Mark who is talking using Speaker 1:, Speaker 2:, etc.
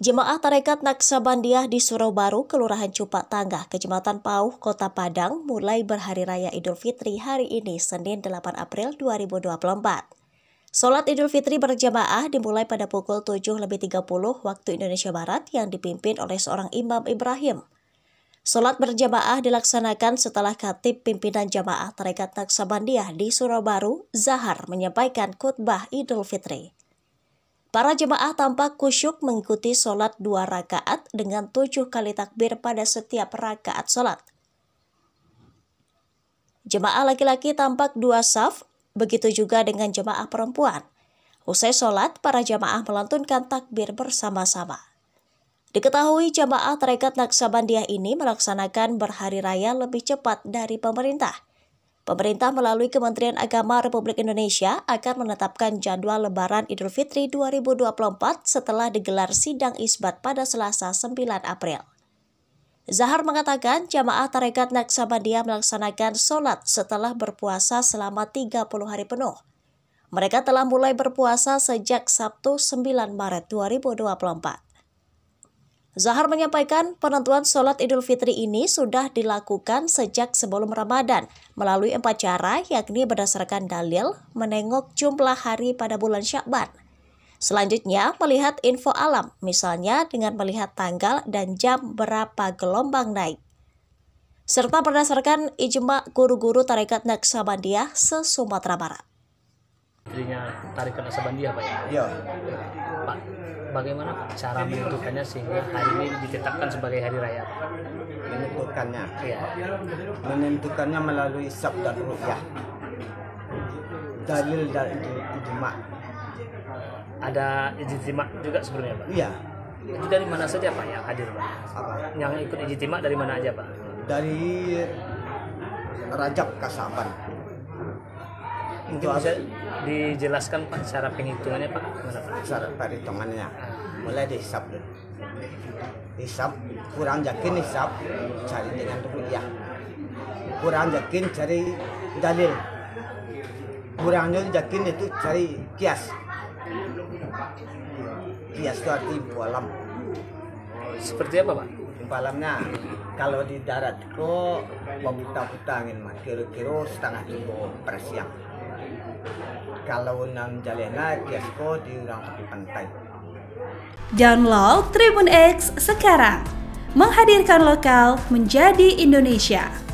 Speaker 1: Jemaah Tarekat Naksabandiah di Surabaya, Kelurahan Cupak Tangga, Kecamatan Pauh, Kota Padang, mulai berhari raya Idul Fitri hari ini, Senin 8 April 2024. Sholat Idul Fitri berjamaah dimulai pada pukul lebih 7.30 waktu Indonesia Barat yang dipimpin oleh seorang Imam Ibrahim. Sholat berjamaah dilaksanakan setelah Khatib Pimpinan jemaah Tarekat Naksabandiah di Surabaya, Zahar, menyampaikan khutbah Idul Fitri. Para jemaah tampak kusyuk mengikuti sholat dua rakaat dengan tujuh kali takbir pada setiap rakaat sholat. Jemaah laki-laki tampak dua saf, begitu juga dengan jemaah perempuan. Usai sholat, para jemaah melantunkan takbir bersama-sama. Diketahui jemaah Tarekat Naksabandiah ini melaksanakan berhari raya lebih cepat dari pemerintah – Pemerintah melalui Kementerian Agama Republik Indonesia akan menetapkan jadwal Lebaran Idul Fitri 2024 setelah digelar sidang isbat pada Selasa 9 April. Zahar mengatakan jamaah tarekat Naksabandia melaksanakan sholat setelah berpuasa selama 30 hari penuh. Mereka telah mulai berpuasa sejak Sabtu 9 Maret 2024. Zahar menyampaikan penentuan sholat Idul Fitri ini sudah dilakukan sejak sebelum Ramadan melalui empat cara yakni berdasarkan dalil, menengok jumlah hari pada bulan Syakban. Selanjutnya, melihat info alam, misalnya dengan melihat tanggal dan jam berapa gelombang naik. Serta berdasarkan ijma guru-guru tarekat naksabandiah se-Sumatera Barat
Speaker 2: dirinya tarikan dia pak ya iya pak bagaimana pak cara menentukannya sehingga hari ini ditetapkan sebagai hari raya menentukannya ya. menentukannya melalui isab dan rukyah dalil dan ijma eh, ada ijtima juga sebenarnya pak iya itu dari mana saja pak yang hadir pak apa yang ikut ijtima dari mana aja pak dari Rajab Kasaban itu bisa dijelaskan pak cara penghitungannya pak pak cara perhitungannya mulai dihisap dulu hisap kurang yakin hisap cari dengan rupiah kurang yakin cari dalil kurang yakin itu cari kias kias itu arti bualam seperti apa pak balamnya kalau di darat kok buta-buta angin kira-kira setengah per siang kalau nang jalena kiasko ya di urang tepi pantai.
Speaker 1: Download Tribun X sekarang. Menghadirkan lokal menjadi Indonesia.